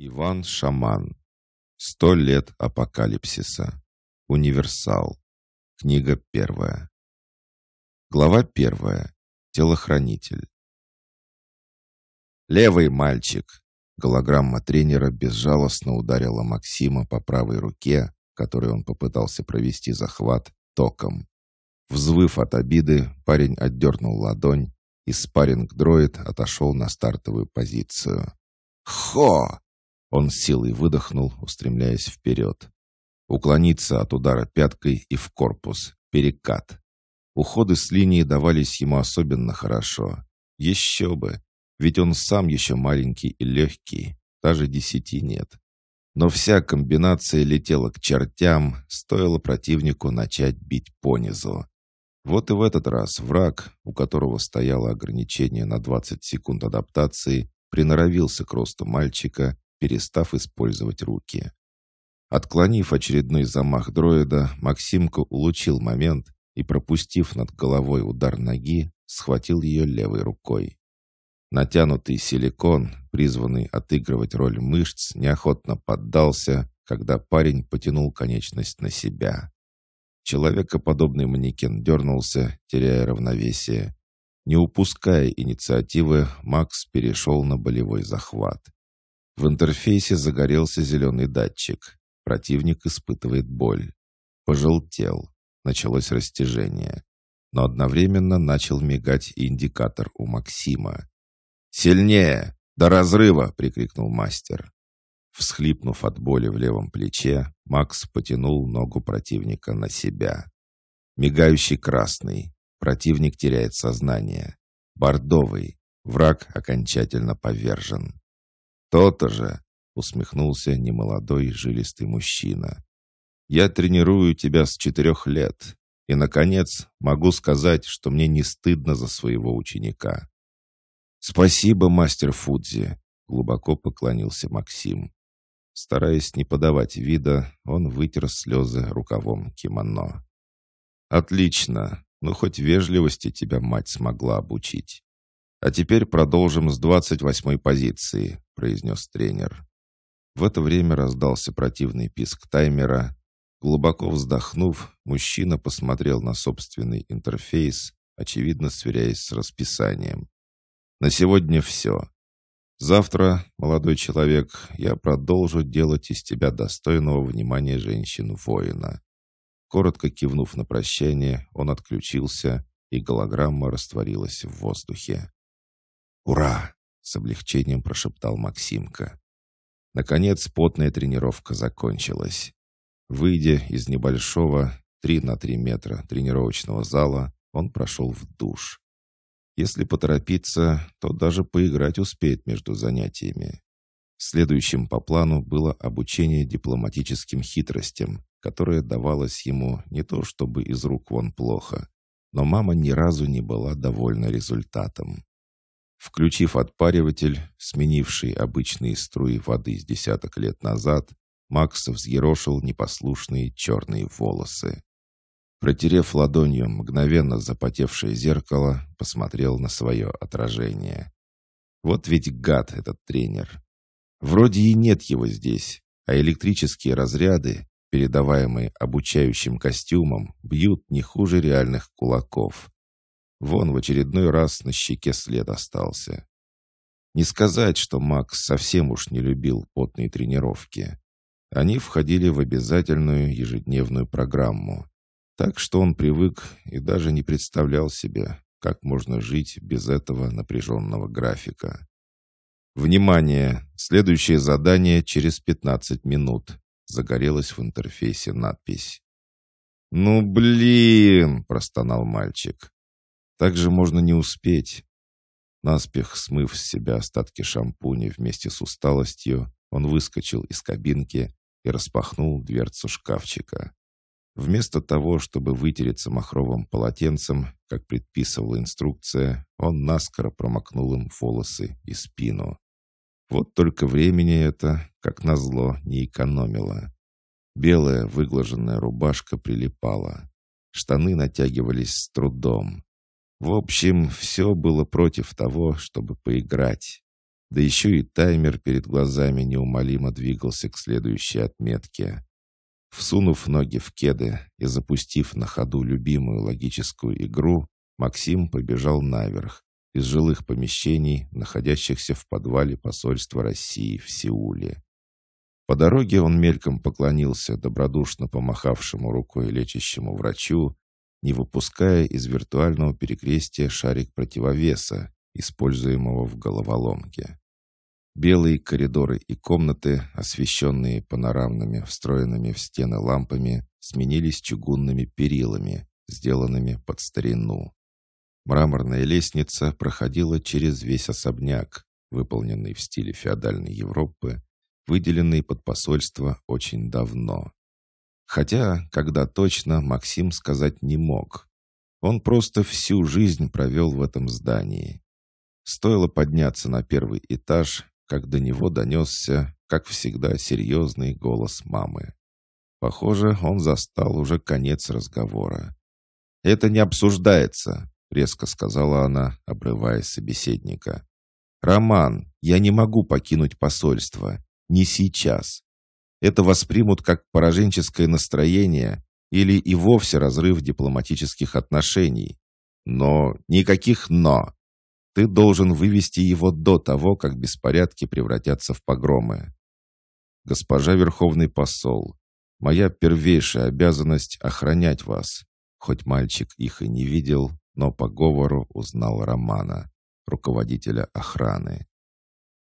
Иван Шаман. «Сто лет апокалипсиса». Универсал. Книга первая. Глава первая. Телохранитель. «Левый мальчик!» Голограмма тренера безжалостно ударила Максима по правой руке, которой он попытался провести захват, током. Взвыв от обиды, парень отдернул ладонь, и спарринг-дроид отошел на стартовую позицию. «Хо!» Он с силой выдохнул, устремляясь вперед. Уклониться от удара пяткой и в корпус. Перекат. Уходы с линии давались ему особенно хорошо. Еще бы! Ведь он сам еще маленький и легкий. Даже десяти нет. Но вся комбинация летела к чертям, стоило противнику начать бить понизу. Вот и в этот раз враг, у которого стояло ограничение на 20 секунд адаптации, приноровился к росту мальчика перестав использовать руки. Отклонив очередной замах дроида, Максимка улучил момент и, пропустив над головой удар ноги, схватил ее левой рукой. Натянутый силикон, призванный отыгрывать роль мышц, неохотно поддался, когда парень потянул конечность на себя. Человекоподобный манекен дернулся, теряя равновесие. Не упуская инициативы, Макс перешел на болевой захват. В интерфейсе загорелся зеленый датчик. Противник испытывает боль. Пожелтел. Началось растяжение. Но одновременно начал мигать и индикатор у Максима. «Сильнее! До разрыва!» — прикрикнул мастер. Всхлипнув от боли в левом плече, Макс потянул ногу противника на себя. Мигающий красный. Противник теряет сознание. Бордовый. Враг окончательно повержен. «То-то же!» — усмехнулся немолодой жилистый мужчина. «Я тренирую тебя с четырех лет, и, наконец, могу сказать, что мне не стыдно за своего ученика». «Спасибо, мастер Фудзи!» — глубоко поклонился Максим. Стараясь не подавать вида, он вытер слезы рукавом кимоно. «Отлично! Ну, хоть вежливости тебя мать смогла обучить. «А теперь продолжим с 28-й позиции», — произнес тренер. В это время раздался противный писк таймера. Глубоко вздохнув, мужчина посмотрел на собственный интерфейс, очевидно сверяясь с расписанием. «На сегодня все. Завтра, молодой человек, я продолжу делать из тебя достойного внимания женщин воина Коротко кивнув на прощание, он отключился, и голограмма растворилась в воздухе. «Ура!» — с облегчением прошептал Максимка. Наконец, потная тренировка закончилась. Выйдя из небольшого 3 на 3 метра тренировочного зала, он прошел в душ. Если поторопиться, то даже поиграть успеет между занятиями. Следующим по плану было обучение дипломатическим хитростям, которое давалось ему не то чтобы из рук вон плохо, но мама ни разу не была довольна результатом. Включив отпариватель, сменивший обычные струи воды с десяток лет назад, Макс взъерошил непослушные черные волосы. Протерев ладонью мгновенно запотевшее зеркало, посмотрел на свое отражение. Вот ведь гад этот тренер. Вроде и нет его здесь, а электрические разряды, передаваемые обучающим костюмом, бьют не хуже реальных кулаков. Вон в очередной раз на щеке след остался. Не сказать, что Макс совсем уж не любил потные тренировки. Они входили в обязательную ежедневную программу. Так что он привык и даже не представлял себе, как можно жить без этого напряженного графика. «Внимание! Следующее задание через 15 минут!» Загорелась в интерфейсе надпись. «Ну блин!» – простонал мальчик. Также можно не успеть. Наспех смыв с себя остатки шампуня вместе с усталостью, он выскочил из кабинки и распахнул дверцу шкафчика. Вместо того, чтобы вытереться махровым полотенцем, как предписывала инструкция, он наскоро промокнул им волосы и спину. Вот только времени это, как назло, не экономило. Белая выглаженная рубашка прилипала. Штаны натягивались с трудом. В общем, все было против того, чтобы поиграть. Да еще и таймер перед глазами неумолимо двигался к следующей отметке. Всунув ноги в кеды и запустив на ходу любимую логическую игру, Максим побежал наверх, из жилых помещений, находящихся в подвале посольства России в Сеуле. По дороге он мельком поклонился добродушно помахавшему рукой лечащему врачу не выпуская из виртуального перекрестия шарик противовеса, используемого в головоломке. Белые коридоры и комнаты, освещенные панорамными, встроенными в стены лампами, сменились чугунными перилами, сделанными под старину. Мраморная лестница проходила через весь особняк, выполненный в стиле феодальной Европы, выделенный под посольство очень давно. Хотя, когда точно, Максим сказать не мог. Он просто всю жизнь провел в этом здании. Стоило подняться на первый этаж, как до него донесся, как всегда, серьезный голос мамы. Похоже, он застал уже конец разговора. «Это не обсуждается», — резко сказала она, обрывая собеседника. «Роман, я не могу покинуть посольство. Не сейчас это воспримут как пораженческое настроение или и вовсе разрыв дипломатических отношений. Но никаких «но». Ты должен вывести его до того, как беспорядки превратятся в погромы. Госпожа Верховный посол, моя первейшая обязанность — охранять вас. Хоть мальчик их и не видел, но по говору узнал Романа, руководителя охраны.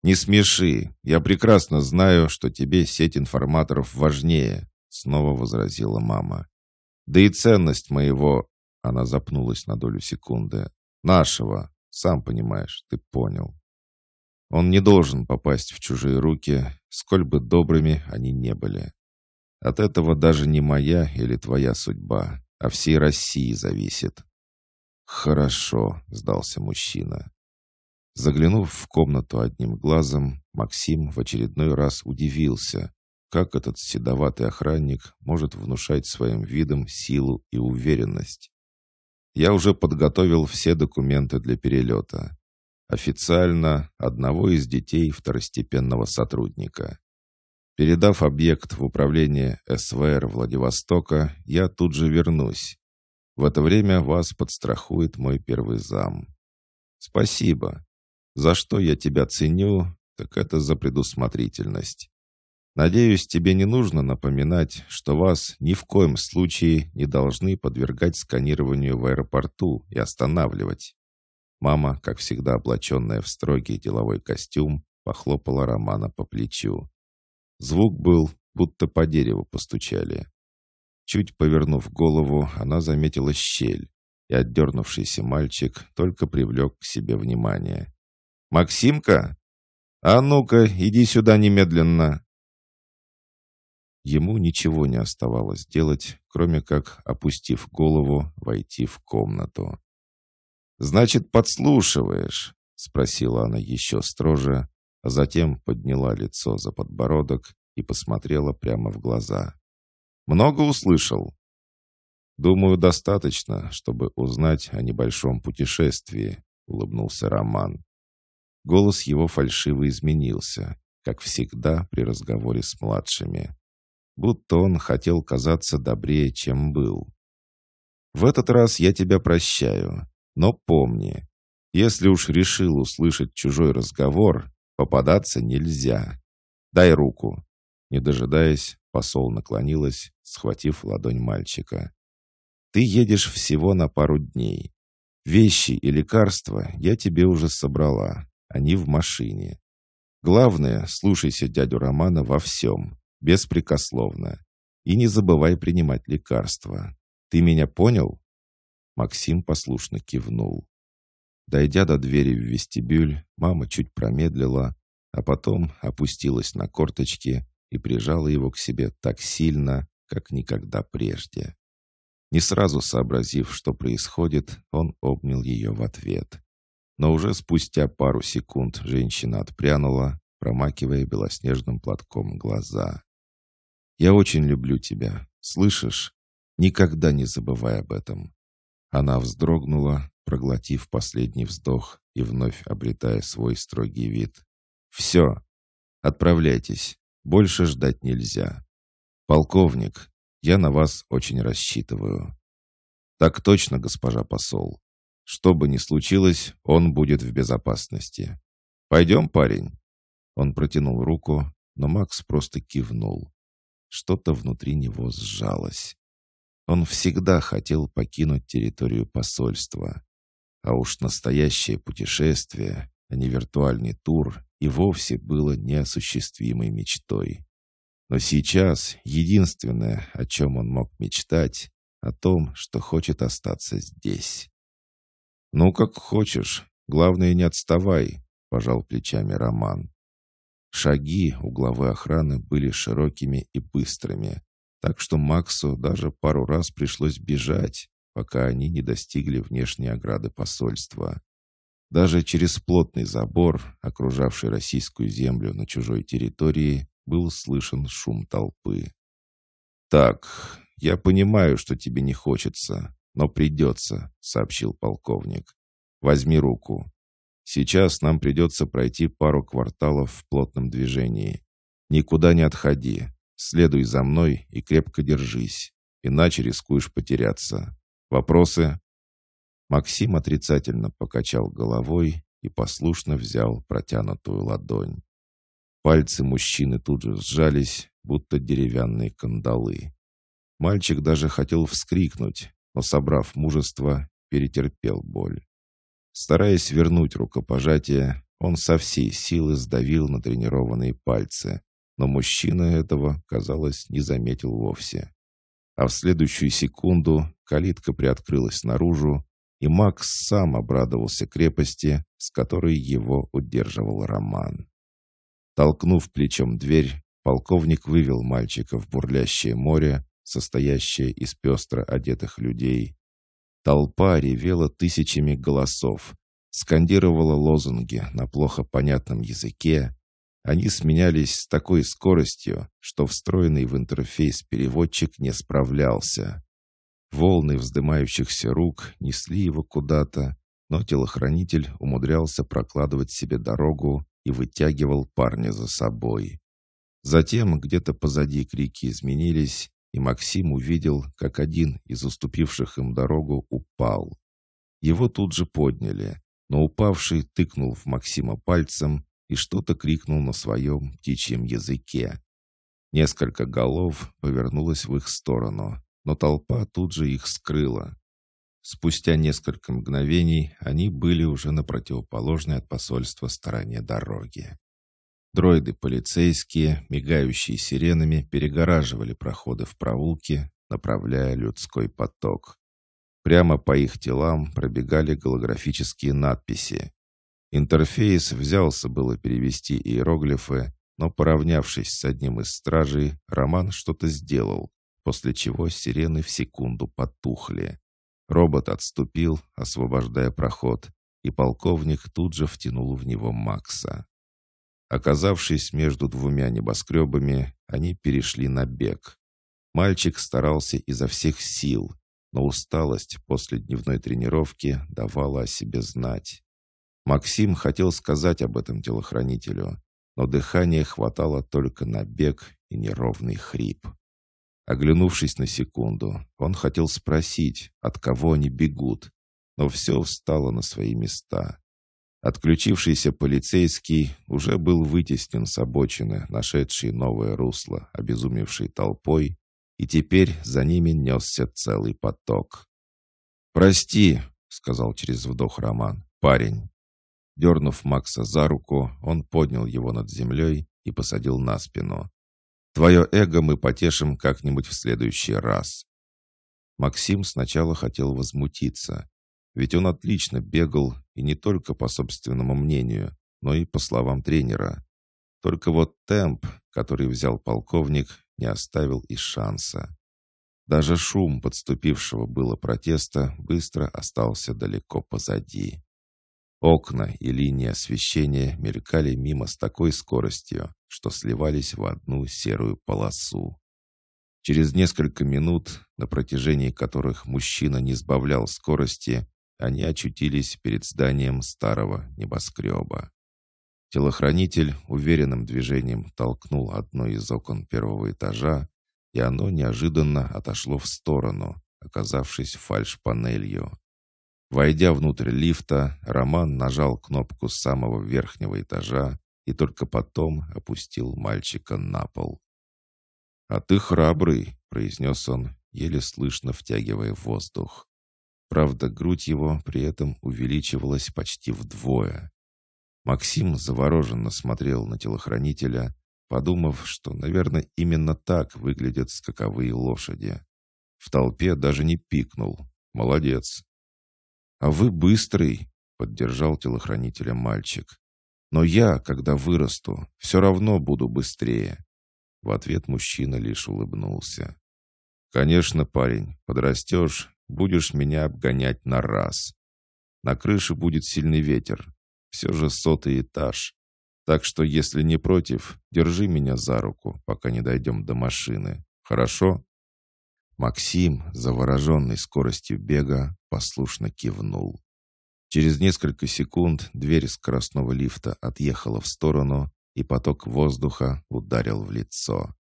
«Не смеши. Я прекрасно знаю, что тебе сеть информаторов важнее», — снова возразила мама. «Да и ценность моего...» — она запнулась на долю секунды. «Нашего. Сам понимаешь, ты понял». Он не должен попасть в чужие руки, сколь бы добрыми они не были. От этого даже не моя или твоя судьба, а всей России зависит. «Хорошо», — сдался мужчина. Заглянув в комнату одним глазом, Максим в очередной раз удивился, как этот седоватый охранник может внушать своим видом силу и уверенность. «Я уже подготовил все документы для перелета. Официально одного из детей второстепенного сотрудника». Передав объект в управление СВР Владивостока, я тут же вернусь. В это время вас подстрахует мой первый зам. Спасибо. За что я тебя ценю, так это за предусмотрительность. Надеюсь, тебе не нужно напоминать, что вас ни в коем случае не должны подвергать сканированию в аэропорту и останавливать». Мама, как всегда облаченная в строгий деловой костюм, похлопала Романа по плечу. Звук был, будто по дереву постучали. Чуть повернув голову, она заметила щель, и отдернувшийся мальчик только привлек к себе внимание. «Максимка? А ну-ка, иди сюда немедленно!» Ему ничего не оставалось делать, кроме как, опустив голову, войти в комнату. «Значит, подслушиваешь?» — спросила она еще строже, а затем подняла лицо за подбородок и посмотрела прямо в глаза. «Много услышал?» «Думаю, достаточно, чтобы узнать о небольшом путешествии», — улыбнулся Роман. Голос его фальшиво изменился, как всегда при разговоре с младшими. Будто он хотел казаться добрее, чем был. «В этот раз я тебя прощаю, но помни, если уж решил услышать чужой разговор, попадаться нельзя. Дай руку». Не дожидаясь, посол наклонилась, схватив ладонь мальчика. «Ты едешь всего на пару дней. Вещи и лекарства я тебе уже собрала. Они в машине. Главное, слушайся дядю Романа во всем, беспрекословно. И не забывай принимать лекарства. Ты меня понял?» Максим послушно кивнул. Дойдя до двери в вестибюль, мама чуть промедлила, а потом опустилась на корточки и прижала его к себе так сильно, как никогда прежде. Не сразу сообразив, что происходит, он обнял ее в ответ. Но уже спустя пару секунд женщина отпрянула, промакивая белоснежным платком глаза. «Я очень люблю тебя. Слышишь? Никогда не забывай об этом». Она вздрогнула, проглотив последний вздох и вновь обретая свой строгий вид. «Все. Отправляйтесь. Больше ждать нельзя. Полковник, я на вас очень рассчитываю». «Так точно, госпожа посол». Что бы ни случилось, он будет в безопасности. «Пойдем, парень!» Он протянул руку, но Макс просто кивнул. Что-то внутри него сжалось. Он всегда хотел покинуть территорию посольства. А уж настоящее путешествие, а не виртуальный тур, и вовсе было неосуществимой мечтой. Но сейчас единственное, о чем он мог мечтать, о том, что хочет остаться здесь. «Ну, как хочешь. Главное, не отставай», — пожал плечами Роман. Шаги у главы охраны были широкими и быстрыми, так что Максу даже пару раз пришлось бежать, пока они не достигли внешней ограды посольства. Даже через плотный забор, окружавший российскую землю на чужой территории, был слышен шум толпы. «Так, я понимаю, что тебе не хочется», «Но придется», — сообщил полковник. «Возьми руку. Сейчас нам придется пройти пару кварталов в плотном движении. Никуда не отходи. Следуй за мной и крепко держись, иначе рискуешь потеряться. Вопросы?» Максим отрицательно покачал головой и послушно взял протянутую ладонь. Пальцы мужчины тут же сжались, будто деревянные кандалы. Мальчик даже хотел вскрикнуть, но, собрав мужество, перетерпел боль. Стараясь вернуть рукопожатие, он со всей силы сдавил на тренированные пальцы, но мужчина этого, казалось, не заметил вовсе. А в следующую секунду калитка приоткрылась наружу, и Макс сам обрадовался крепости, с которой его удерживал Роман. Толкнув плечом дверь, полковник вывел мальчика в бурлящее море, состоящая из пестро одетых людей. Толпа ревела тысячами голосов, скандировала лозунги на плохо понятном языке. Они сменялись с такой скоростью, что встроенный в интерфейс переводчик не справлялся. Волны вздымающихся рук несли его куда-то, но телохранитель умудрялся прокладывать себе дорогу и вытягивал парня за собой. Затем где-то позади крики изменились, и Максим увидел, как один из уступивших им дорогу упал. Его тут же подняли, но упавший тыкнул в Максима пальцем и что-то крикнул на своем птичьем языке. Несколько голов повернулось в их сторону, но толпа тут же их скрыла. Спустя несколько мгновений они были уже на противоположной от посольства стороне дороги. Дроиды-полицейские, мигающие сиренами, перегораживали проходы в проулке, направляя людской поток. Прямо по их телам пробегали голографические надписи. Интерфейс взялся было перевести иероглифы, но, поравнявшись с одним из стражей, Роман что-то сделал, после чего сирены в секунду потухли. Робот отступил, освобождая проход, и полковник тут же втянул в него Макса. Оказавшись между двумя небоскребами, они перешли на бег. Мальчик старался изо всех сил, но усталость после дневной тренировки давала о себе знать. Максим хотел сказать об этом телохранителю, но дыхания хватало только на бег и неровный хрип. Оглянувшись на секунду, он хотел спросить, от кого они бегут, но все встало на свои места. Отключившийся полицейский уже был вытеснен с обочины, нашедший новое русло, обезумевший толпой, и теперь за ними несся целый поток. «Прости», — сказал через вдох Роман, — «парень». Дернув Макса за руку, он поднял его над землей и посадил на спину. «Твое эго мы потешим как-нибудь в следующий раз». Максим сначала хотел возмутиться, ведь он отлично бегал и не только по собственному мнению, но и по словам тренера. Только вот темп, который взял полковник, не оставил и шанса. Даже шум подступившего было протеста быстро остался далеко позади. Окна и линии освещения мелькали мимо с такой скоростью, что сливались в одну серую полосу. Через несколько минут, на протяжении которых мужчина не сбавлял скорости, они очутились перед зданием старого небоскреба. Телохранитель уверенным движением толкнул одно из окон первого этажа, и оно неожиданно отошло в сторону, оказавшись фальш-панелью. Войдя внутрь лифта, Роман нажал кнопку самого верхнего этажа и только потом опустил мальчика на пол. «А ты храбрый», — произнес он, еле слышно втягивая воздух. Правда, грудь его при этом увеличивалась почти вдвое. Максим завороженно смотрел на телохранителя, подумав, что, наверное, именно так выглядят скаковые лошади. В толпе даже не пикнул. Молодец. «А вы быстрый!» — поддержал телохранителя мальчик. «Но я, когда вырасту, все равно буду быстрее!» В ответ мужчина лишь улыбнулся. «Конечно, парень, подрастешь будешь меня обгонять на раз. На крыше будет сильный ветер. Все же сотый этаж. Так что, если не против, держи меня за руку, пока не дойдем до машины. Хорошо?» Максим, завороженный скоростью бега, послушно кивнул. Через несколько секунд дверь скоростного лифта отъехала в сторону, и поток воздуха ударил в лицо.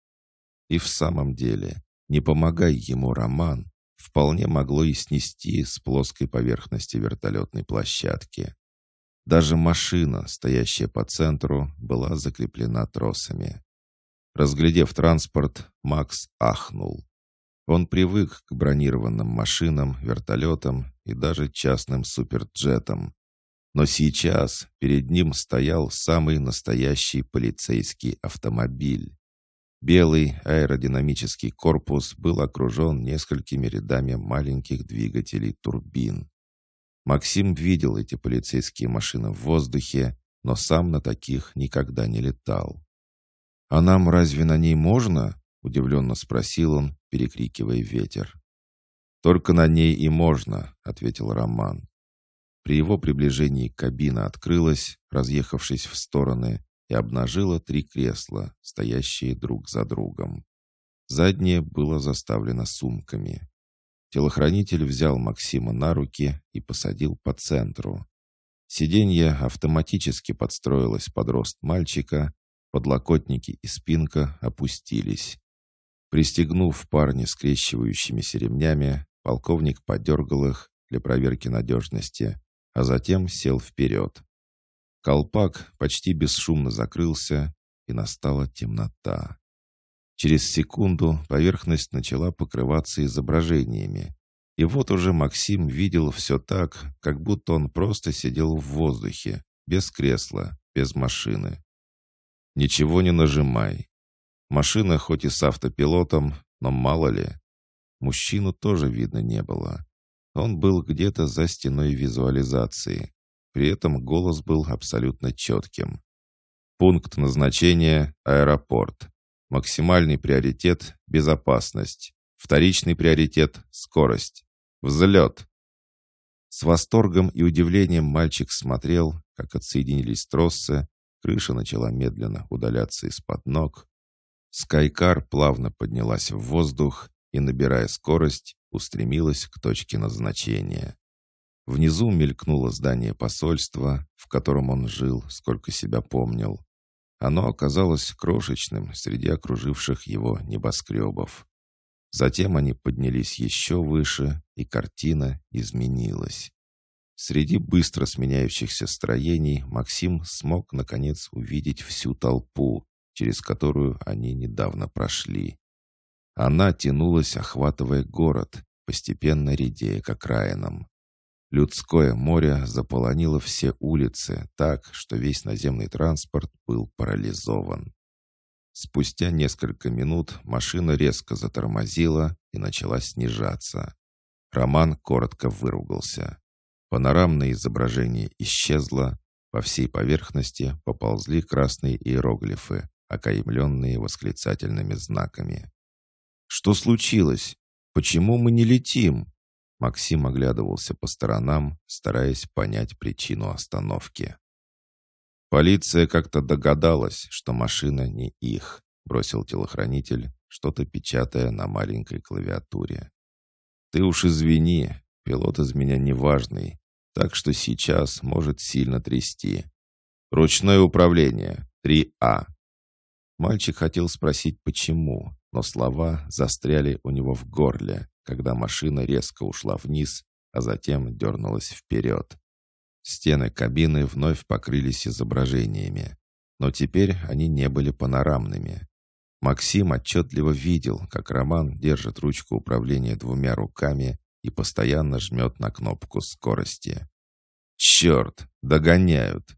И в самом деле, не помогай ему Роман, вполне могло и снести с плоской поверхности вертолетной площадки. Даже машина, стоящая по центру, была закреплена тросами. Разглядев транспорт, Макс ахнул. Он привык к бронированным машинам, вертолетам и даже частным суперджетам. Но сейчас перед ним стоял самый настоящий полицейский автомобиль. Белый аэродинамический корпус был окружен несколькими рядами маленьких двигателей турбин. Максим видел эти полицейские машины в воздухе, но сам на таких никогда не летал. «А нам разве на ней можно?» — удивленно спросил он, перекрикивая ветер. «Только на ней и можно», — ответил Роман. При его приближении кабина открылась, разъехавшись в стороны, и обнажила три кресла, стоящие друг за другом. Заднее было заставлено сумками. Телохранитель взял Максима на руки и посадил по центру. Сиденье автоматически подстроилось под рост мальчика, подлокотники и спинка опустились. Пристегнув парни скрещивающимися ремнями, полковник подергал их для проверки надежности, а затем сел вперед. Колпак почти бесшумно закрылся, и настала темнота. Через секунду поверхность начала покрываться изображениями. И вот уже Максим видел все так, как будто он просто сидел в воздухе, без кресла, без машины. «Ничего не нажимай. Машина хоть и с автопилотом, но мало ли. Мужчину тоже видно не было. Он был где-то за стеной визуализации. При этом голос был абсолютно четким. Пункт назначения – аэропорт. Максимальный приоритет – безопасность. Вторичный приоритет – скорость. Взлет. С восторгом и удивлением мальчик смотрел, как отсоединились тросы, крыша начала медленно удаляться из-под ног. Скайкар плавно поднялась в воздух и, набирая скорость, устремилась к точке назначения. Внизу мелькнуло здание посольства, в котором он жил, сколько себя помнил. Оно оказалось крошечным среди окруживших его небоскребов. Затем они поднялись еще выше, и картина изменилась. Среди быстро сменяющихся строений Максим смог, наконец, увидеть всю толпу, через которую они недавно прошли. Она тянулась, охватывая город, постепенно редея к окраинам. Людское море заполонило все улицы так, что весь наземный транспорт был парализован. Спустя несколько минут машина резко затормозила и начала снижаться. Роман коротко выругался. Панорамное изображение исчезло, по всей поверхности поползли красные иероглифы, окаймленные восклицательными знаками. «Что случилось? Почему мы не летим?» Максим оглядывался по сторонам, стараясь понять причину остановки. «Полиция как-то догадалась, что машина не их», — бросил телохранитель, что-то печатая на маленькой клавиатуре. «Ты уж извини, пилот из меня неважный, так что сейчас может сильно трясти. Ручное управление, 3А». Мальчик хотел спросить, почему, но слова застряли у него в горле когда машина резко ушла вниз, а затем дернулась вперед. Стены кабины вновь покрылись изображениями, но теперь они не были панорамными. Максим отчетливо видел, как Роман держит ручку управления двумя руками и постоянно жмет на кнопку скорости. «Черт! Догоняют!»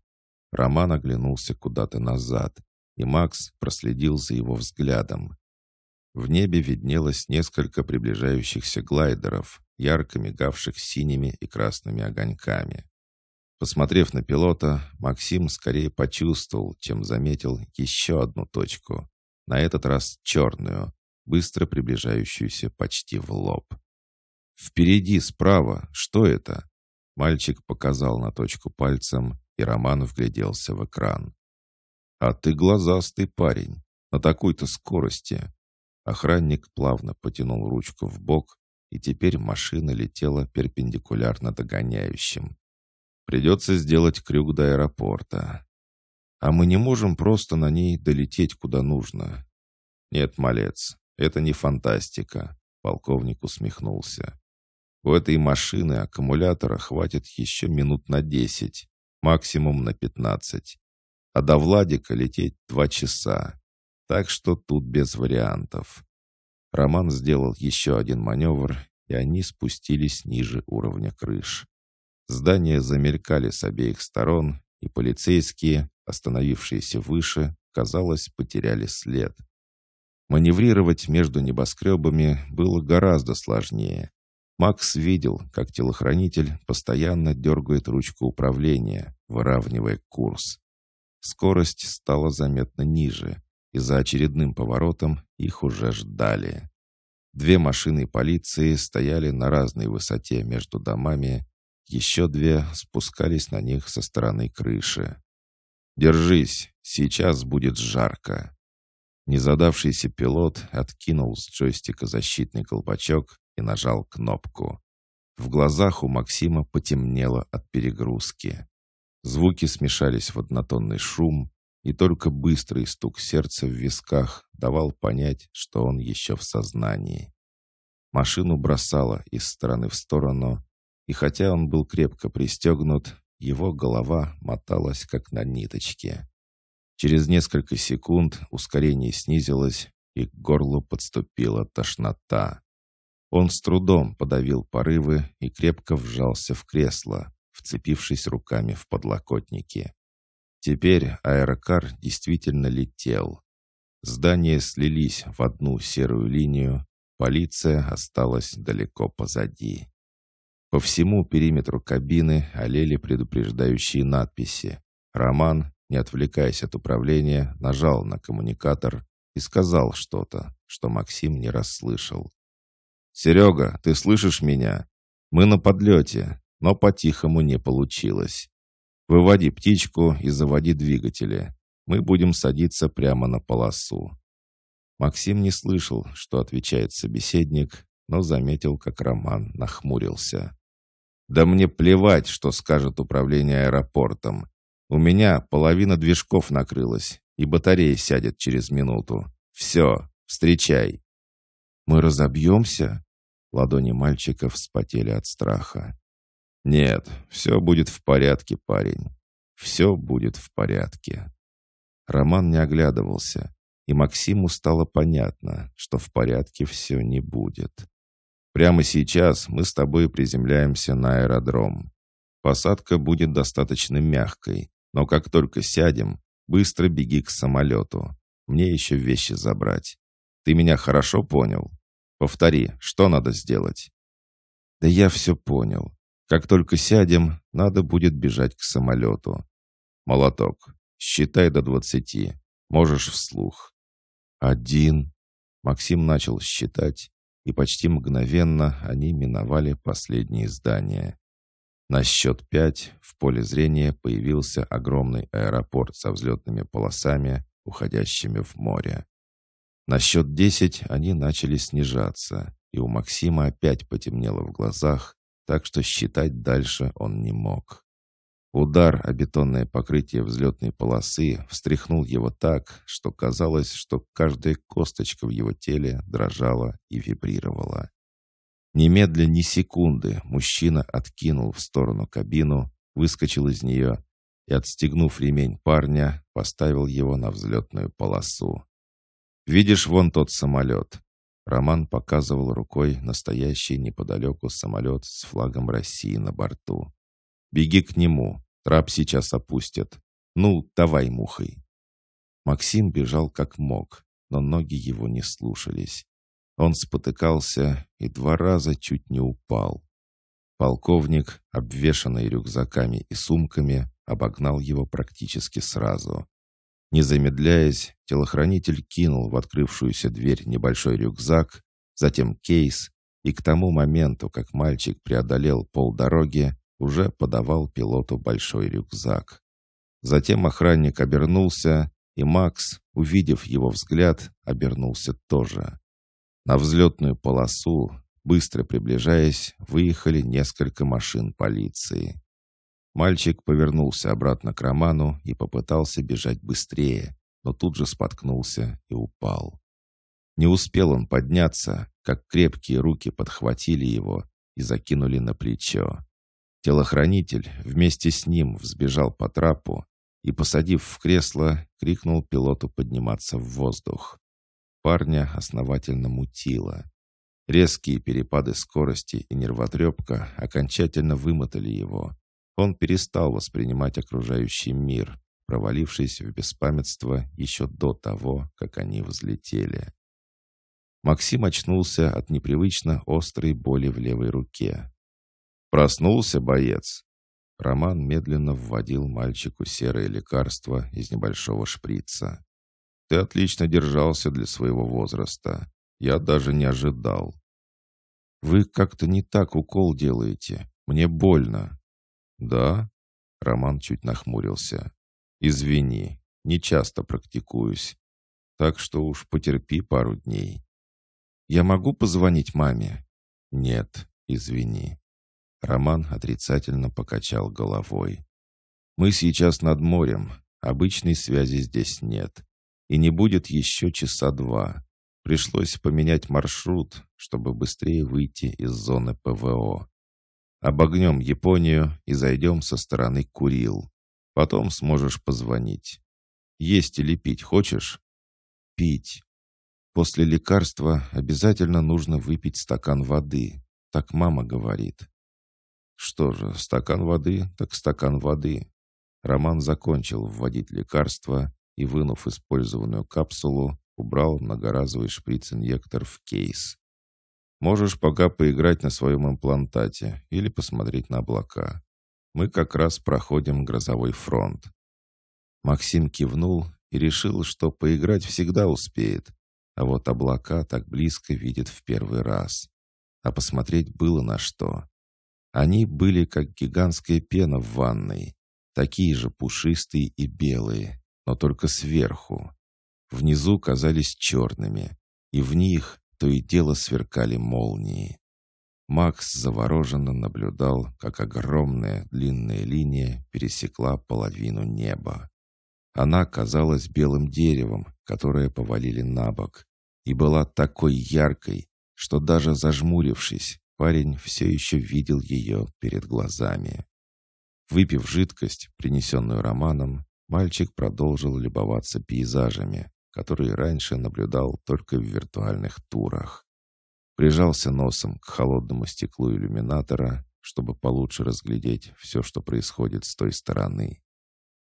Роман оглянулся куда-то назад, и Макс проследил за его взглядом. В небе виднелось несколько приближающихся глайдеров, ярко мигавших синими и красными огоньками. Посмотрев на пилота, Максим скорее почувствовал, чем заметил еще одну точку, на этот раз черную, быстро приближающуюся почти в лоб. «Впереди, справа! Что это?» Мальчик показал на точку пальцем, и Роман вгляделся в экран. «А ты глазастый парень, на такой-то скорости!» Охранник плавно потянул ручку в бок, и теперь машина летела перпендикулярно догоняющим. Придется сделать крюк до аэропорта. А мы не можем просто на ней долететь куда нужно. Нет, малец, это не фантастика, полковник усмехнулся. У этой машины аккумулятора хватит еще минут на десять, максимум на пятнадцать. А до Владика лететь два часа. Так что тут без вариантов. Роман сделал еще один маневр, и они спустились ниже уровня крыш. Здания замелькали с обеих сторон, и полицейские, остановившиеся выше, казалось, потеряли след. Маневрировать между небоскребами было гораздо сложнее. Макс видел, как телохранитель постоянно дергает ручку управления, выравнивая курс. Скорость стала заметно ниже, и за очередным поворотом их уже ждали. Две машины полиции стояли на разной высоте между домами, еще две спускались на них со стороны крыши. «Держись, сейчас будет жарко!» Незадавшийся пилот откинул с джойстика защитный колпачок и нажал кнопку. В глазах у Максима потемнело от перегрузки. Звуки смешались в однотонный шум, и только быстрый стук сердца в висках давал понять, что он еще в сознании. Машину бросало из стороны в сторону, и хотя он был крепко пристегнут, его голова моталась как на ниточке. Через несколько секунд ускорение снизилось, и к горлу подступила тошнота. Он с трудом подавил порывы и крепко вжался в кресло, вцепившись руками в подлокотники. Теперь аэрокар действительно летел. Здания слились в одну серую линию, полиция осталась далеко позади. По всему периметру кабины олели предупреждающие надписи. Роман, не отвлекаясь от управления, нажал на коммуникатор и сказал что-то, что Максим не расслышал. «Серега, ты слышишь меня? Мы на подлете, но по-тихому не получилось. Выводи птичку и заводи двигатели. Мы будем садиться прямо на полосу». Максим не слышал, что отвечает собеседник, но заметил, как Роман нахмурился. «Да мне плевать, что скажет управление аэропортом. У меня половина движков накрылась, и батарея сядет через минуту. Все, встречай». «Мы разобьемся?» Ладони мальчика вспотели от страха. «Нет, все будет в порядке, парень. Все будет в порядке». Роман не оглядывался, и Максиму стало понятно, что в порядке все не будет. «Прямо сейчас мы с тобой приземляемся на аэродром. Посадка будет достаточно мягкой, но как только сядем, быстро беги к самолету. Мне еще вещи забрать. Ты меня хорошо понял? Повтори, что надо сделать?» «Да я все понял. Как только сядем, надо будет бежать к самолету. Молоток, считай до двадцати. Можешь вслух. Один. Максим начал считать, и почти мгновенно они миновали последние здания. На счет пять в поле зрения появился огромный аэропорт со взлетными полосами, уходящими в море. На счет десять они начали снижаться, и у Максима опять потемнело в глазах, так что считать дальше он не мог. Удар о бетонное покрытие взлетной полосы встряхнул его так, что казалось, что каждая косточка в его теле дрожала и вибрировала. Немедленно, ни секунды мужчина откинул в сторону кабину, выскочил из нее и, отстегнув ремень парня, поставил его на взлетную полосу. «Видишь вон тот самолет? Роман показывал рукой настоящий неподалеку самолет с флагом России на борту. «Беги к нему, трап сейчас опустят. Ну, давай мухой». Максим бежал как мог, но ноги его не слушались. Он спотыкался и два раза чуть не упал. Полковник, обвешанный рюкзаками и сумками, обогнал его практически сразу. Не замедляясь, телохранитель кинул в открывшуюся дверь небольшой рюкзак, затем кейс, и к тому моменту, как мальчик преодолел полдороги, уже подавал пилоту большой рюкзак. Затем охранник обернулся, и Макс, увидев его взгляд, обернулся тоже. На взлетную полосу, быстро приближаясь, выехали несколько машин полиции. Мальчик повернулся обратно к Роману и попытался бежать быстрее, но тут же споткнулся и упал. Не успел он подняться, как крепкие руки подхватили его и закинули на плечо. Телохранитель вместе с ним взбежал по трапу и, посадив в кресло, крикнул пилоту подниматься в воздух. Парня основательно мутило. Резкие перепады скорости и нервотрепка окончательно вымотали его, он перестал воспринимать окружающий мир, провалившись в беспамятство еще до того, как они взлетели. Максим очнулся от непривычно острой боли в левой руке. «Проснулся, боец!» Роман медленно вводил мальчику серое лекарство из небольшого шприца. «Ты отлично держался для своего возраста. Я даже не ожидал». «Вы как-то не так укол делаете. Мне больно». «Да?» — Роман чуть нахмурился. «Извини, не часто практикуюсь, так что уж потерпи пару дней». «Я могу позвонить маме?» «Нет, извини». Роман отрицательно покачал головой. «Мы сейчас над морем, обычной связи здесь нет, и не будет еще часа два. Пришлось поменять маршрут, чтобы быстрее выйти из зоны ПВО. Обогнем Японию и зайдем со стороны Курил. Потом сможешь позвонить. Есть или пить хочешь? Пить. После лекарства обязательно нужно выпить стакан воды. Так мама говорит. Что же, стакан воды, так стакан воды. Роман закончил вводить лекарство и, вынув использованную капсулу, убрал многоразовый шприц-инъектор в кейс. Можешь пока поиграть на своем имплантате или посмотреть на облака. Мы как раз проходим грозовой фронт». Максим кивнул и решил, что поиграть всегда успеет, а вот облака так близко видит в первый раз. А посмотреть было на что. Они были как гигантская пена в ванной, такие же пушистые и белые, но только сверху. Внизу казались черными, и в них, то и дело сверкали молнии. Макс завороженно наблюдал, как огромная длинная линия пересекла половину неба. Она казалась белым деревом, которое повалили на бок, и была такой яркой, что даже зажмурившись, парень все еще видел ее перед глазами. Выпив жидкость, принесенную Романом, мальчик продолжил любоваться пейзажами, который раньше наблюдал только в виртуальных турах. Прижался носом к холодному стеклу иллюминатора, чтобы получше разглядеть все, что происходит с той стороны.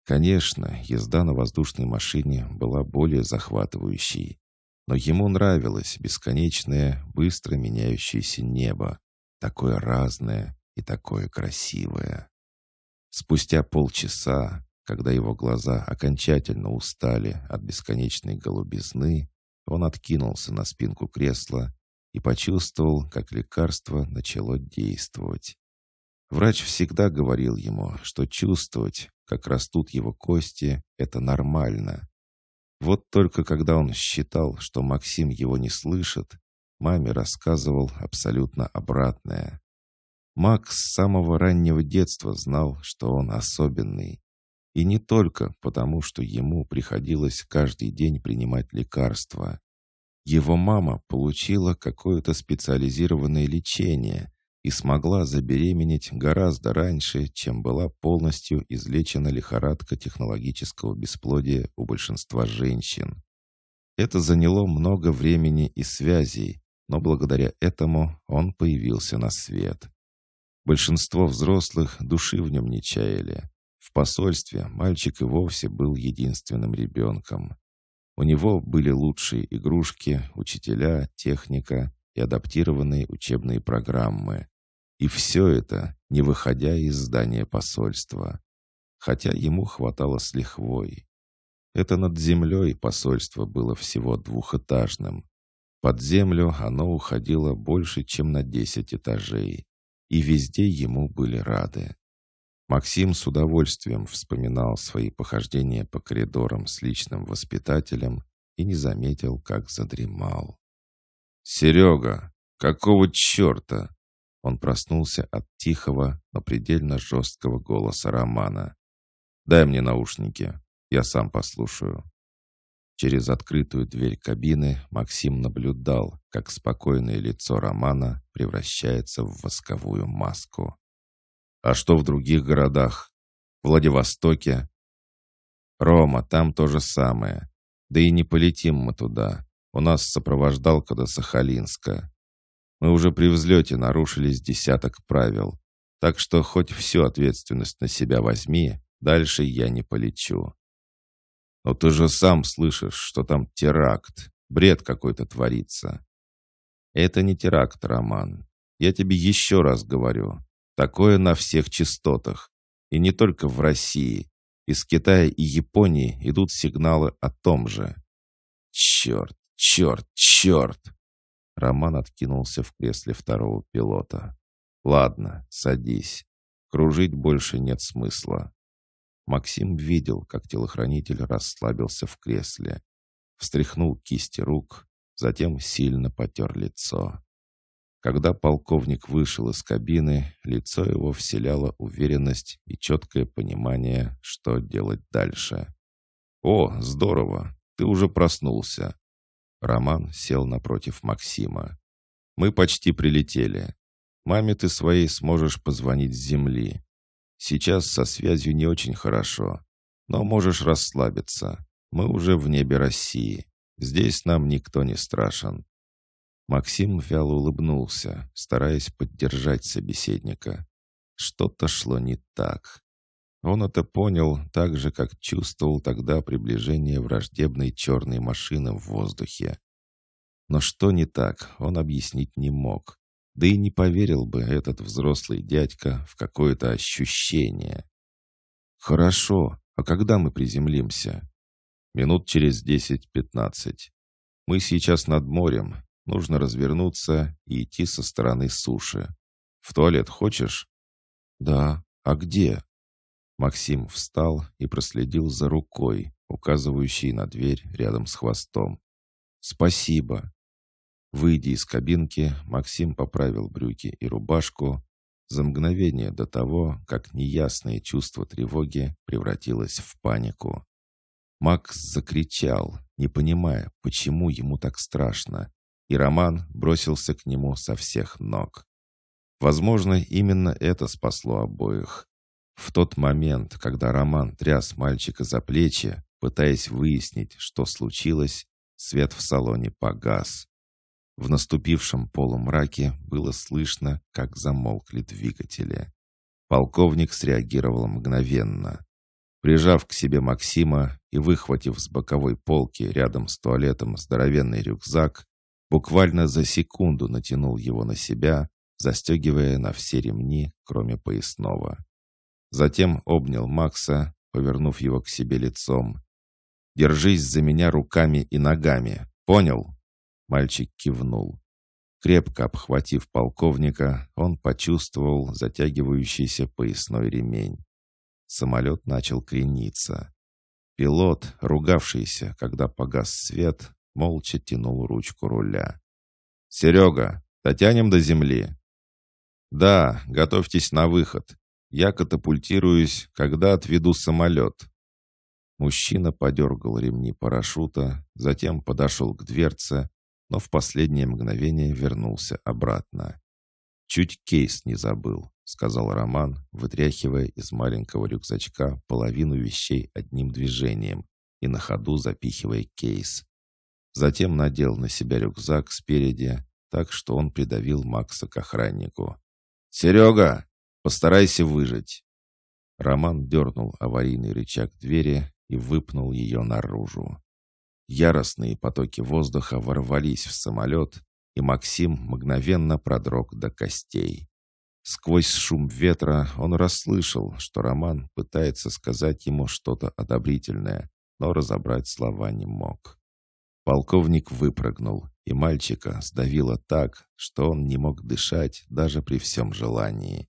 Конечно, езда на воздушной машине была более захватывающей, но ему нравилось бесконечное, быстро меняющееся небо, такое разное и такое красивое. Спустя полчаса, когда его глаза окончательно устали от бесконечной голубизны, он откинулся на спинку кресла и почувствовал, как лекарство начало действовать. Врач всегда говорил ему, что чувствовать, как растут его кости, это нормально. Вот только когда он считал, что Максим его не слышит, маме рассказывал абсолютно обратное. Макс с самого раннего детства знал, что он особенный, и не только потому, что ему приходилось каждый день принимать лекарства. Его мама получила какое-то специализированное лечение и смогла забеременеть гораздо раньше, чем была полностью излечена лихорадка технологического бесплодия у большинства женщин. Это заняло много времени и связей, но благодаря этому он появился на свет. Большинство взрослых души в нем не чаяли посольстве мальчик и вовсе был единственным ребенком. У него были лучшие игрушки, учителя, техника и адаптированные учебные программы. И все это, не выходя из здания посольства. Хотя ему хватало с лихвой. Это над землей посольство было всего двухэтажным. Под землю оно уходило больше, чем на десять этажей. И везде ему были рады. Максим с удовольствием вспоминал свои похождения по коридорам с личным воспитателем и не заметил, как задремал. «Серега, какого черта?» Он проснулся от тихого, но предельно жесткого голоса Романа. «Дай мне наушники, я сам послушаю». Через открытую дверь кабины Максим наблюдал, как спокойное лицо Романа превращается в восковую маску. А что в других городах? Владивостоке? Рома, там то же самое. Да и не полетим мы туда. У нас сопровождалка до Сахалинска. Мы уже при взлете нарушились десяток правил. Так что хоть всю ответственность на себя возьми, дальше я не полечу. Но ты же сам слышишь, что там теракт. Бред какой-то творится. Это не теракт, Роман. Я тебе еще раз говорю. Такое на всех частотах. И не только в России. Из Китая и Японии идут сигналы о том же. Черт, черт, черт! Роман откинулся в кресле второго пилота. Ладно, садись. Кружить больше нет смысла. Максим видел, как телохранитель расслабился в кресле. Встряхнул кисти рук, затем сильно потер лицо. Когда полковник вышел из кабины, лицо его вселяло уверенность и четкое понимание, что делать дальше. «О, здорово! Ты уже проснулся!» Роман сел напротив Максима. «Мы почти прилетели. Маме ты своей сможешь позвонить с земли. Сейчас со связью не очень хорошо, но можешь расслабиться. Мы уже в небе России. Здесь нам никто не страшен. Максим вяло улыбнулся, стараясь поддержать собеседника. Что-то шло не так. Он это понял так же, как чувствовал тогда приближение враждебной черной машины в воздухе. Но что не так, он объяснить не мог. Да и не поверил бы этот взрослый дядька в какое-то ощущение. «Хорошо, а когда мы приземлимся?» «Минут через десять-пятнадцать. Мы сейчас над морем, Нужно развернуться и идти со стороны суши. В туалет хочешь? Да. А где? Максим встал и проследил за рукой, указывающей на дверь рядом с хвостом. Спасибо. Выйдя из кабинки, Максим поправил брюки и рубашку за мгновение до того, как неясное чувство тревоги превратилось в панику. Макс закричал, не понимая, почему ему так страшно, и Роман бросился к нему со всех ног. Возможно, именно это спасло обоих. В тот момент, когда Роман тряс мальчика за плечи, пытаясь выяснить, что случилось, свет в салоне погас. В наступившем полумраке было слышно, как замолкли двигатели. Полковник среагировал мгновенно. Прижав к себе Максима и выхватив с боковой полки рядом с туалетом здоровенный рюкзак, Буквально за секунду натянул его на себя, застегивая на все ремни, кроме поясного. Затем обнял Макса, повернув его к себе лицом. «Держись за меня руками и ногами, понял?» Мальчик кивнул. Крепко обхватив полковника, он почувствовал затягивающийся поясной ремень. Самолет начал крениться. Пилот, ругавшийся, когда погас свет, молча тянул ручку руля. «Серега, дотянем до земли?» «Да, готовьтесь на выход. Я катапультируюсь, когда отведу самолет». Мужчина подергал ремни парашюта, затем подошел к дверце, но в последнее мгновение вернулся обратно. «Чуть кейс не забыл», — сказал Роман, вытряхивая из маленького рюкзачка половину вещей одним движением и на ходу запихивая кейс. Затем надел на себя рюкзак спереди, так что он придавил Макса к охраннику. «Серега, постарайся выжить!» Роман дернул аварийный рычаг двери и выпнул ее наружу. Яростные потоки воздуха ворвались в самолет, и Максим мгновенно продрог до костей. Сквозь шум ветра он расслышал, что Роман пытается сказать ему что-то одобрительное, но разобрать слова не мог. Полковник выпрыгнул, и мальчика сдавило так, что он не мог дышать даже при всем желании.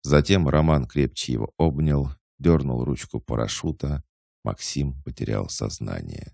Затем Роман крепче его обнял, дернул ручку парашюта. Максим потерял сознание.